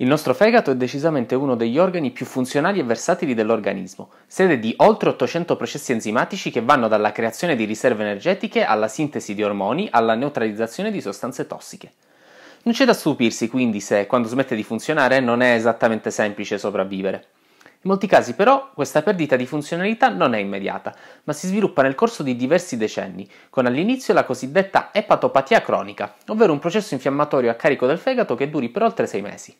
Il nostro fegato è decisamente uno degli organi più funzionali e versatili dell'organismo, sede di oltre 800 processi enzimatici che vanno dalla creazione di riserve energetiche alla sintesi di ormoni alla neutralizzazione di sostanze tossiche. Non c'è da stupirsi quindi se, quando smette di funzionare, non è esattamente semplice sopravvivere. In molti casi però questa perdita di funzionalità non è immediata, ma si sviluppa nel corso di diversi decenni, con all'inizio la cosiddetta epatopatia cronica, ovvero un processo infiammatorio a carico del fegato che duri per oltre 6 mesi.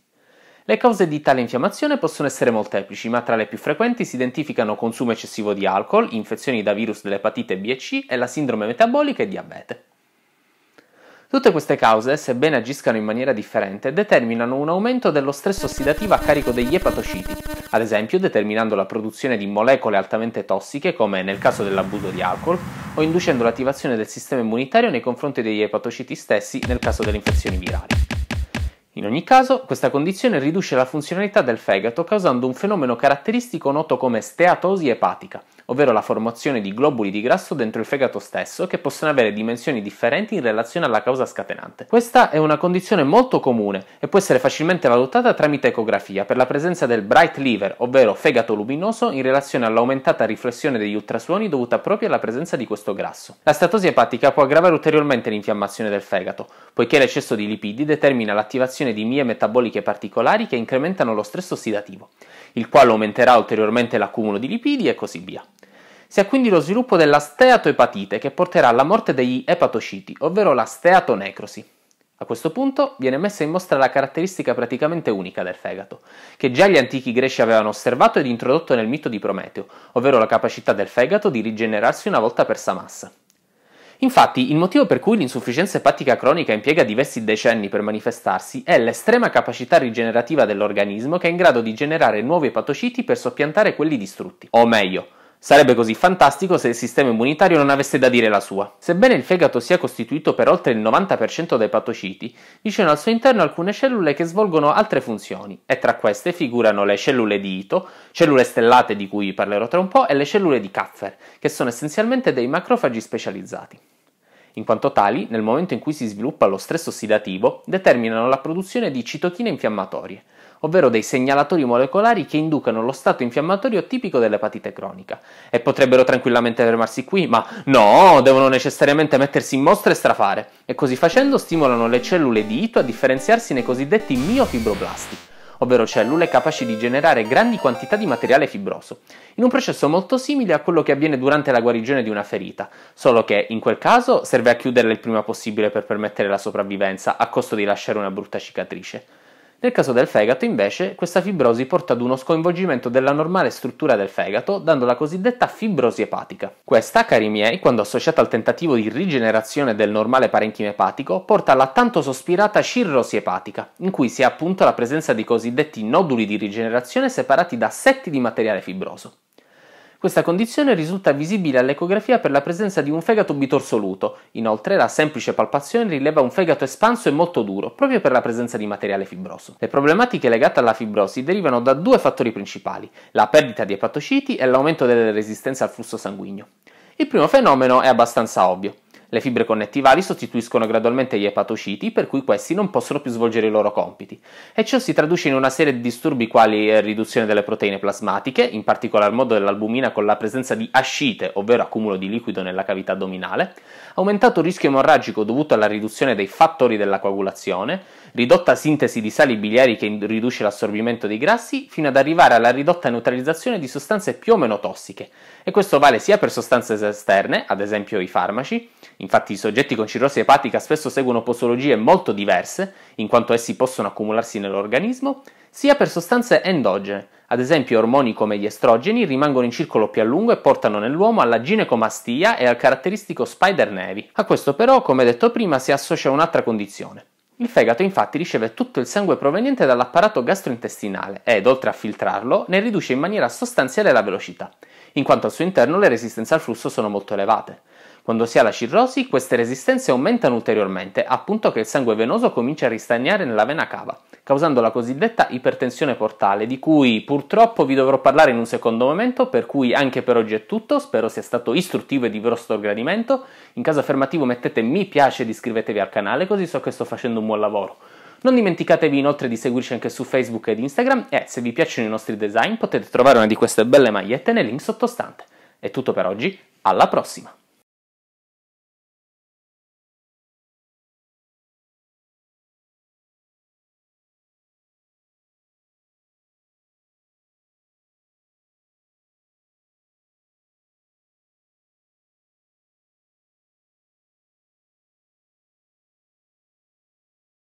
Le cause di tale infiammazione possono essere molteplici, ma tra le più frequenti si identificano consumo eccessivo di alcol, infezioni da virus dell'epatite B e C e la sindrome metabolica e diabete. Tutte queste cause, sebbene agiscano in maniera differente, determinano un aumento dello stress ossidativo a carico degli epatociti, ad esempio determinando la produzione di molecole altamente tossiche, come nel caso dell'abuso di alcol, o inducendo l'attivazione del sistema immunitario nei confronti degli epatociti stessi nel caso delle infezioni virali. In ogni caso, questa condizione riduce la funzionalità del fegato causando un fenomeno caratteristico noto come steatosi epatica ovvero la formazione di globuli di grasso dentro il fegato stesso che possono avere dimensioni differenti in relazione alla causa scatenante. Questa è una condizione molto comune e può essere facilmente valutata tramite ecografia per la presenza del bright liver, ovvero fegato luminoso, in relazione all'aumentata riflessione degli ultrasuoni dovuta proprio alla presenza di questo grasso. La statosi epatica può aggravare ulteriormente l'infiammazione del fegato, poiché l'eccesso di lipidi determina l'attivazione di mie metaboliche particolari che incrementano lo stress ossidativo, il quale aumenterà ulteriormente l'accumulo di lipidi e così via. Si ha quindi lo sviluppo della steatoepatite che porterà alla morte degli epatociti, ovvero la steatonecrosi. A questo punto viene messa in mostra la caratteristica praticamente unica del fegato, che già gli antichi greci avevano osservato ed introdotto nel mito di Prometeo, ovvero la capacità del fegato di rigenerarsi una volta persa massa. Infatti, il motivo per cui l'insufficienza epatica cronica impiega diversi decenni per manifestarsi è l'estrema capacità rigenerativa dell'organismo che è in grado di generare nuovi epatociti per soppiantare quelli distrutti, o meglio, Sarebbe così fantastico se il sistema immunitario non avesse da dire la sua. Sebbene il fegato sia costituito per oltre il 90% dai patociti, vi sono al suo interno alcune cellule che svolgono altre funzioni, e tra queste figurano le cellule di Ito, cellule stellate di cui parlerò tra un po', e le cellule di Kaffer, che sono essenzialmente dei macrofagi specializzati in quanto tali, nel momento in cui si sviluppa lo stress ossidativo, determinano la produzione di citochine infiammatorie, ovvero dei segnalatori molecolari che inducano lo stato infiammatorio tipico dell'epatite cronica. E potrebbero tranquillamente fermarsi qui, ma no, devono necessariamente mettersi in mostra e strafare. E così facendo stimolano le cellule di Ito a differenziarsi nei cosiddetti miofibroblasti ovvero cellule cioè, capaci di generare grandi quantità di materiale fibroso, in un processo molto simile a quello che avviene durante la guarigione di una ferita, solo che in quel caso serve a chiuderla il prima possibile per permettere la sopravvivenza a costo di lasciare una brutta cicatrice. Nel caso del fegato, invece, questa fibrosi porta ad uno sconvolgimento della normale struttura del fegato, dando la cosiddetta fibrosi epatica. Questa, cari miei, quando associata al tentativo di rigenerazione del normale parenchima epatico, porta alla tanto sospirata cirrosi epatica, in cui si ha appunto la presenza di cosiddetti noduli di rigenerazione separati da setti di materiale fibroso. Questa condizione risulta visibile all'ecografia per la presenza di un fegato bitorsoluto. Inoltre, la semplice palpazione rileva un fegato espanso e molto duro, proprio per la presenza di materiale fibroso. Le problematiche legate alla fibrosi derivano da due fattori principali: la perdita di epatociti e l'aumento della resistenza al flusso sanguigno. Il primo fenomeno è abbastanza ovvio. Le fibre connettivali sostituiscono gradualmente gli epatociti, per cui questi non possono più svolgere i loro compiti, e ciò si traduce in una serie di disturbi quali eh, riduzione delle proteine plasmatiche, in particolar modo dell'albumina con la presenza di ascite, ovvero accumulo di liquido nella cavità addominale, aumentato rischio emorragico dovuto alla riduzione dei fattori della coagulazione, ridotta sintesi di sali biliari che riduce l'assorbimento dei grassi, fino ad arrivare alla ridotta neutralizzazione di sostanze più o meno tossiche. E questo vale sia per sostanze esterne, ad esempio i farmaci, infatti i soggetti con cirrosi epatica spesso seguono posologie molto diverse, in quanto essi possono accumularsi nell'organismo, sia per sostanze endogene ad esempio, ormoni come gli estrogeni rimangono in circolo più a lungo e portano nell'uomo alla ginecomastia e al caratteristico spider nevi. A questo però, come detto prima, si associa un'altra condizione. Il fegato infatti riceve tutto il sangue proveniente dall'apparato gastrointestinale ed, oltre a filtrarlo, ne riduce in maniera sostanziale la velocità, in quanto al suo interno le resistenze al flusso sono molto elevate. Quando si ha la cirrosi, queste resistenze aumentano ulteriormente, appunto che il sangue venoso comincia a ristagnare nella vena cava, causando la cosiddetta ipertensione portale, di cui purtroppo vi dovrò parlare in un secondo momento, per cui anche per oggi è tutto, spero sia stato istruttivo e di vostro gradimento. In caso affermativo mettete mi piace ed iscrivetevi al canale, così so che sto facendo un buon lavoro. Non dimenticatevi inoltre di seguirci anche su Facebook ed Instagram e se vi piacciono i nostri design potete trovare una di queste belle magliette nel link sottostante. È tutto per oggi, alla prossima!